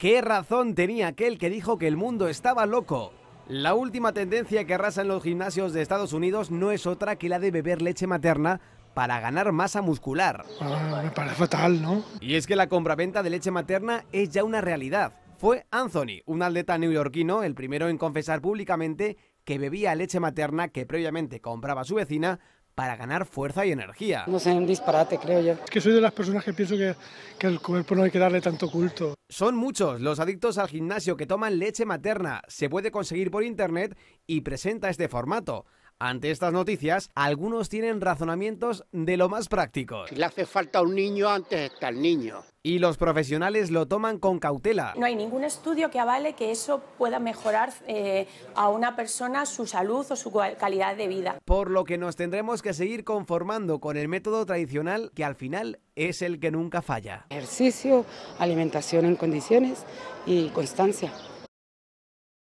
¿Qué razón tenía aquel que dijo que el mundo estaba loco? La última tendencia que arrasa en los gimnasios de Estados Unidos no es otra que la de beber leche materna para ganar masa muscular. Ah, me parece fatal, ¿no? Y es que la compraventa de leche materna es ya una realidad. Fue Anthony, un atleta neoyorquino, el primero en confesar públicamente que bebía leche materna que previamente compraba su vecina para ganar fuerza y energía. No sé, un disparate, creo yo. Es que soy de las personas que pienso que, que el cuerpo no hay que darle tanto culto. Son muchos los adictos al gimnasio que toman leche materna. Se puede conseguir por internet y presenta este formato. Ante estas noticias, algunos tienen razonamientos de lo más prácticos. le hace falta un niño, antes está el niño. Y los profesionales lo toman con cautela. No hay ningún estudio que avale que eso pueda mejorar eh, a una persona su salud o su calidad de vida. Por lo que nos tendremos que seguir conformando con el método tradicional que al final es el que nunca falla. Ejercicio, alimentación en condiciones y constancia.